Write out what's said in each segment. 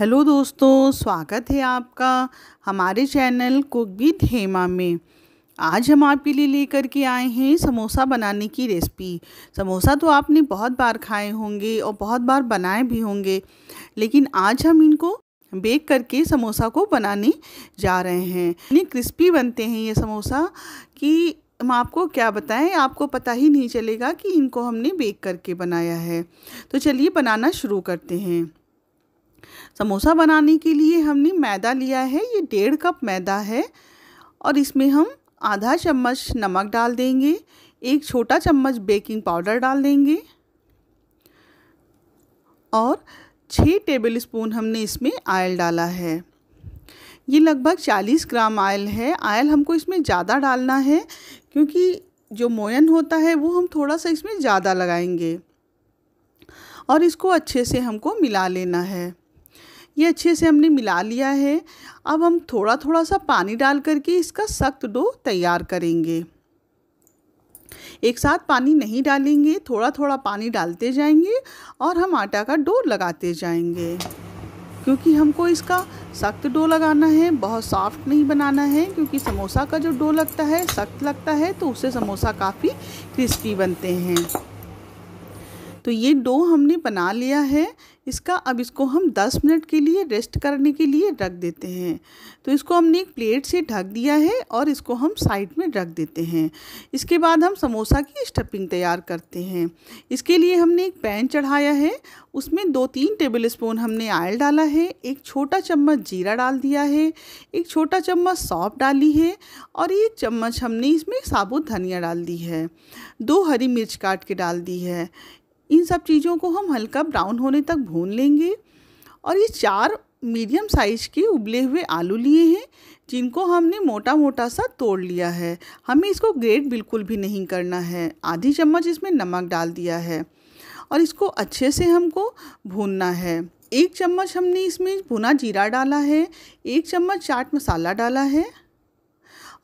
hello दोस्तों स्वागत है आपका हमारे चैनल कुक विद हेमा में आज हम आपके लिए लेकर के आए हैं समोसा बनाने की रेसिपी समोसा तो आपने बहुत बार खाए होंगे और बहुत बार बनाए भी होंगे लेकिन आज हम इनको बेक करके समोसा को बनाने जा रहे हैं इतने क्रिस्पी बनते हैं ये समोसा कि हम आपको क्या बताएं आपको पता ही नहीं चलेगा कि इनको हमने बेक करके बनाया है तो चलिए बनाना शुरू करते हैं समोसा बनाने के लिए हमने मैदा लिया है ये डेढ़ कप मैदा है और इसमें हम आधा चम्मच नमक डाल देंगे एक छोटा चम्मच बेकिंग पाउडर डाल देंगे और छः टेबल स्पून हमने इसमें आयल डाला है ये लगभग 40 ग्राम आयल है आयल हमको इसमें ज़्यादा डालना है क्योंकि जो मोयन होता है वो हम थोड़ा सा इसमें ज़्यादा लगाएंगे और इसको अच्छे से हमको मिला लेना है ये अच्छे से हमने मिला लिया है अब हम थोड़ा थोड़ा सा पानी डाल करके इसका सख्त डो तैयार करेंगे एक साथ पानी नहीं डालेंगे थोड़ा थोड़ा पानी डालते जाएंगे और हम आटा का डो लगाते जाएंगे क्योंकि हमको इसका सख्त डो लगाना है बहुत सॉफ्ट नहीं बनाना है क्योंकि समोसा का जो डो लगता है सख्त लगता है तो उससे समोसा काफ़ी क्रिस्पी बनते हैं तो ये डो हमने बना लिया है इसका अब इसको हम 10 मिनट के लिए रेस्ट करने के लिए रख देते हैं तो इसको हमने एक प्लेट से ढक दिया है और इसको हम साइड में रख देते हैं इसके बाद हम समोसा की स्टफिंग तैयार करते हैं इसके लिए हमने एक पैन चढ़ाया है उसमें दो तीन टेबल स्पून हमने आयल डाला है एक छोटा चम्मच जीरा डाल दिया है एक छोटा चम्मच सौंप डाली है और एक चम्मच हमने इसमें साबुत धनिया डाल दी है दो हरी मिर्च काट के डाल दी है इन सब चीज़ों को हम हल्का ब्राउन होने तक भून लेंगे और ये चार मीडियम साइज के उबले हुए आलू लिए हैं जिनको हमने मोटा मोटा सा तोड़ लिया है हमें इसको ग्रेट बिल्कुल भी नहीं करना है आधी चम्मच इसमें नमक डाल दिया है और इसको अच्छे से हमको भूनना है एक चम्मच हमने इसमें भुना जीरा डाला है एक चम्मच चाट मसाला डाला है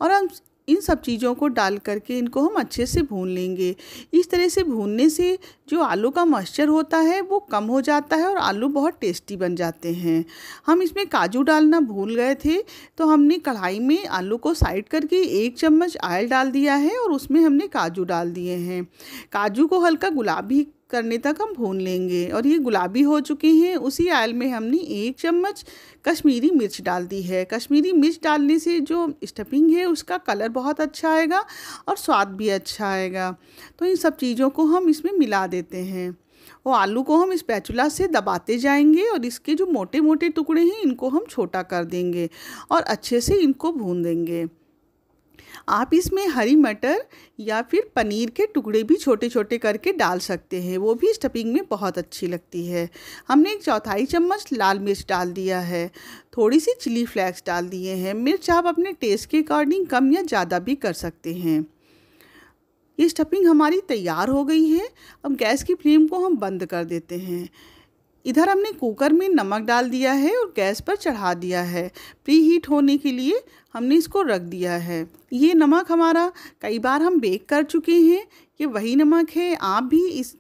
और हम इन सब चीज़ों को डाल करके इनको हम अच्छे से भून लेंगे इस तरह से भूनने से जो आलू का मॉइस्चर होता है वो कम हो जाता है और आलू बहुत टेस्टी बन जाते हैं हम इसमें काजू डालना भूल गए थे तो हमने कढ़ाई में आलू को साइड करके एक चम्मच आयल डाल दिया है और उसमें हमने काजू डाल दिए हैं काजू को हल्का गुलाबी करने तक हम भून लेंगे और ये गुलाबी हो चुके हैं उसी आयल में हमने एक चम्मच कश्मीरी मिर्च डाल दी है कश्मीरी मिर्च डालने से जो स्टफिंग है उसका कलर बहुत अच्छा आएगा और स्वाद भी अच्छा आएगा तो इन सब चीज़ों को हम इसमें मिला देते हैं और आलू को हम इस पैचुला से दबाते जाएंगे और इसके जो मोटे मोटे टुकड़े हैं इनको हम छोटा कर देंगे और अच्छे से इनको भून देंगे आप इसमें हरी मटर या फिर पनीर के टुकड़े भी छोटे छोटे करके डाल सकते हैं वो भी स्टफिंग में बहुत अच्छी लगती है हमने एक चौथाई चम्मच लाल मिर्च डाल दिया है थोड़ी सी चिली फ्लेक्स डाल दिए हैं मिर्च आप अपने टेस्ट के अकॉर्डिंग कम या ज़्यादा भी कर सकते हैं ये स्टफिंग हमारी तैयार हो गई है अब गैस की फ्लेम को हम बंद कर देते हैं इधर हमने कुकर में नमक डाल दिया है और गैस पर चढ़ा दिया है प्री हीट होने के लिए हमने इसको रख दिया है ये नमक हमारा कई बार हम बेक कर चुके हैं ये वही नमक है आप भी इस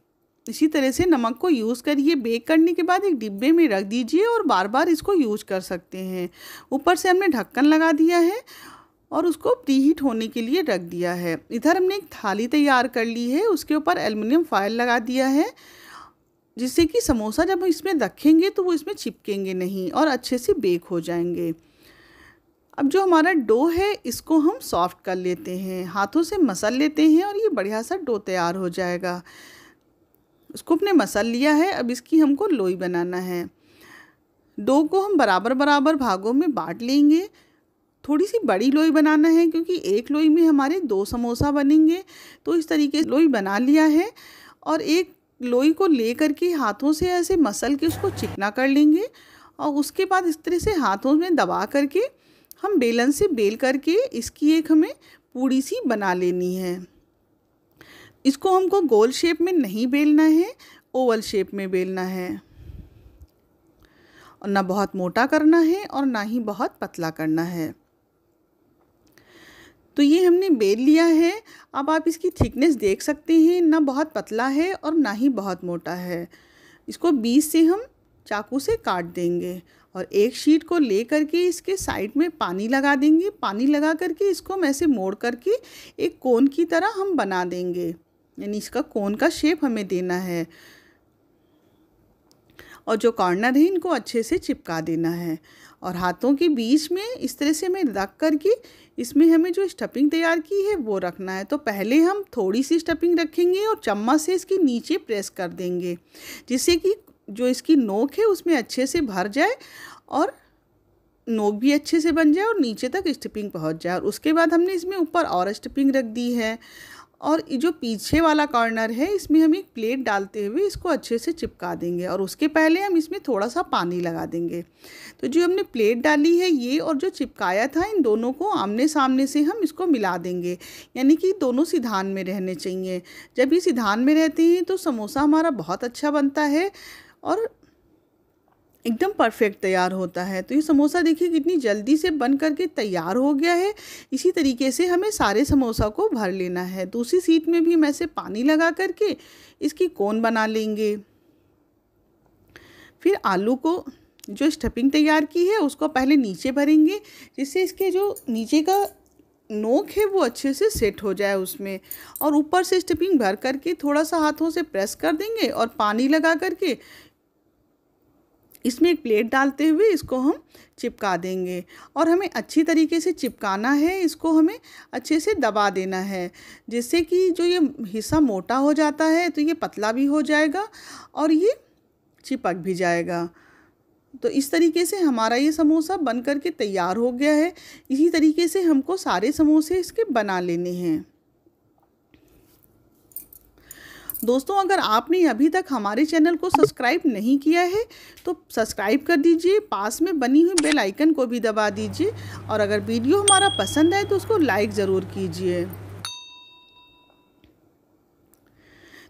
इसी तरह से नमक को यूज़ करिए बेक करने के बाद एक डिब्बे में रख दीजिए और बार बार इसको यूज कर सकते हैं ऊपर से हमने ढक्कन लगा दिया है और उसको प्री हीट होने के लिए रख दिया है इधर हमने एक थाली तैयार कर ली है उसके ऊपर एलमिनियम फाइल लगा दिया है जिससे कि समोसा जब हम इसमें रखेंगे तो वो इसमें चिपकेंगे नहीं और अच्छे से बेक हो जाएंगे अब जो हमारा डो है इसको हम सॉफ्ट कर लेते हैं हाथों से मसल लेते हैं और ये बढ़िया सा डो तैयार हो जाएगा उसको अपने मसल लिया है अब इसकी हमको लोई बनाना है डो को हम बराबर बराबर भागों में बांट लेंगे थोड़ी सी बड़ी लोई बनाना है क्योंकि एक लोई में हमारे दो समोसा बनेंगे तो इस तरीके से लोई बना लिया है और एक लोई को ले करके हाथों से ऐसे मसल के उसको चिकना कर लेंगे और उसके बाद इस तरह से हाथों में दबा करके हम बेलन से बेल करके इसकी एक हमें पूड़ी सी बना लेनी है इसको हमको गोल शेप में नहीं बेलना है ओवल शेप में बेलना है और ना बहुत मोटा करना है और ना ही बहुत पतला करना है तो ये हमने बेल लिया है अब आप इसकी थिकनेस देख सकते हैं ना बहुत पतला है और ना ही बहुत मोटा है इसको बीस से हम चाकू से काट देंगे और एक शीट को ले करके इसके साइड में पानी लगा देंगे पानी लगा करके इसको हम ऐसे मोड़ करके एक कोन की तरह हम बना देंगे यानी इसका कोन का शेप हमें देना है और जो कॉर्नर है इनको अच्छे से चिपका देना है और हाथों के बीच में इस तरह से हमें रख कर के इसमें हमें जो स्टफिंग तैयार की है वो रखना है तो पहले हम थोड़ी सी स्टफिंग रखेंगे और चम्मच से इसके नीचे प्रेस कर देंगे जिससे कि जो इसकी नोक है उसमें अच्छे से भर जाए और नोक भी अच्छे से बन जाए और नीचे तक स्टपिंग पहुंच जाए और उसके बाद हमने इसमें ऊपर और स्टपिंग रख दी है और जो पीछे वाला कॉर्नर है इसमें हम एक प्लेट डालते हुए इसको अच्छे से चिपका देंगे और उसके पहले हम इसमें थोड़ा सा पानी लगा देंगे तो जो हमने प्लेट डाली है ये और जो चिपकाया था इन दोनों को आमने सामने से हम इसको मिला देंगे यानी कि दोनों सिधान में रहने चाहिए जब ये सिधान में रहते हैं तो समोसा हमारा बहुत अच्छा बनता है और एकदम परफेक्ट तैयार होता है तो ये समोसा देखिए कितनी जल्दी से बन करके तैयार हो गया है इसी तरीके से हमें सारे समोसा को भर लेना है दूसरी तो सीट में भी हम ऐसे पानी लगा करके इसकी कोन बना लेंगे फिर आलू को जो स्टफिंग तैयार की है उसको पहले नीचे भरेंगे जिससे इसके जो नीचे का नोक है वो अच्छे से सेट हो जाए उसमें और ऊपर से स्टफिंग भर करके थोड़ा सा हाथों से प्रेस कर देंगे और पानी लगा करके इसमें एक प्लेट डालते हुए इसको हम चिपका देंगे और हमें अच्छी तरीके से चिपकाना है इसको हमें अच्छे से दबा देना है जिससे कि जो ये हिस्सा मोटा हो जाता है तो ये पतला भी हो जाएगा और ये चिपक भी जाएगा तो इस तरीके से हमारा ये समोसा बन करके तैयार हो गया है इसी तरीके से हमको सारे समोसे इसके बना लेने हैं दोस्तों अगर आपने अभी तक हमारे चैनल को सब्सक्राइब नहीं किया है तो सब्सक्राइब कर दीजिए पास में बनी हुई बेल आइकन को भी दबा दीजिए और अगर वीडियो हमारा पसंद आए तो उसको लाइक ज़रूर कीजिए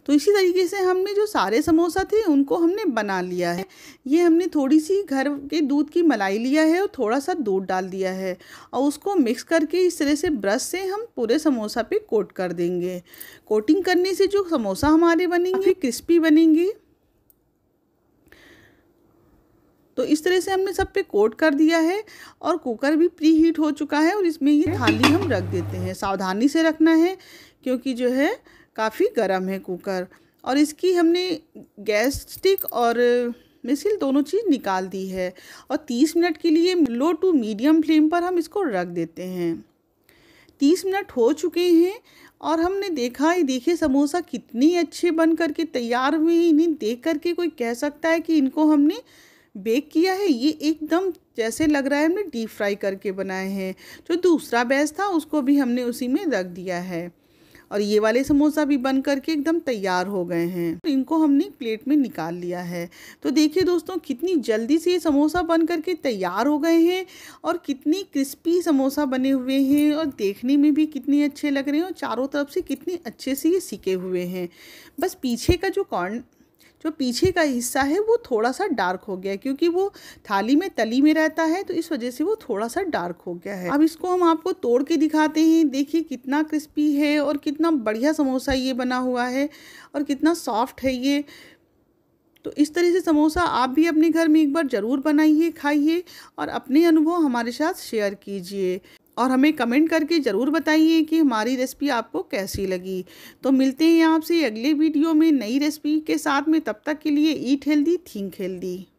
तो इसी तरीके से हमने जो सारे समोसा थे उनको हमने बना लिया है ये हमने थोड़ी सी घर के दूध की मलाई लिया है और थोड़ा सा दूध डाल दिया है और उसको मिक्स करके इस तरह से ब्रश से हम पूरे समोसा पे कोट कर देंगे कोटिंग करने से जो समोसा हमारे बनेंगे क्रिस्पी बनेंगे तो इस तरह से हमने सब पे कोट कर दिया है और कुकर भी प्री हीट हो चुका है और इसमें ये थाली हम रख देते हैं सावधानी से रखना है क्योंकि जो है काफ़ी गर्म है कुकर और इसकी हमने गैस स्टिक और मिसिल दोनों चीज़ निकाल दी है और 30 मिनट के लिए लो टू मीडियम फ्लेम पर हम इसको रख देते हैं 30 मिनट हो चुके हैं और हमने देखा ये देखिए समोसा कितनी अच्छे बन करके तैयार हुए हैं इन्हें देख करके कोई कह सकता है कि इनको हमने बेक किया है ये एकदम जैसे लग रहा है हमने डीप फ्राई करके बनाए हैं जो दूसरा बैच था उसको भी हमने उसी में रख दिया है और ये वाले समोसा भी बन करके एकदम तैयार हो गए हैं तो इनको हमने प्लेट में निकाल लिया है तो देखिए दोस्तों कितनी जल्दी से ये समोसा बन करके तैयार हो गए हैं और कितनी क्रिस्पी समोसा बने हुए हैं और देखने में भी कितने अच्छे लग रहे हैं और चारों तरफ से कितने अच्छे से ये सीके हुए हैं बस पीछे का जो कॉर्न जो पीछे का हिस्सा है वो थोड़ा सा डार्क हो गया है क्योंकि वो थाली में तली में रहता है तो इस वजह से वो थोड़ा सा डार्क हो गया है अब इसको हम आपको तोड़ के दिखाते हैं देखिए कितना क्रिस्पी है और कितना बढ़िया समोसा ये बना हुआ है और कितना सॉफ्ट है ये तो इस तरह से समोसा आप भी अपने घर में एक बार ज़रूर बनाइए खाइए और अपने अनुभव हमारे साथ शेयर कीजिए और हमें कमेंट करके ज़रूर बताइए कि हमारी रेसिपी आपको कैसी लगी तो मिलते हैं आपसे अगले वीडियो में नई रेसिपी के साथ में तब तक के लिए ईट हेल्दी थिंक हेल्दी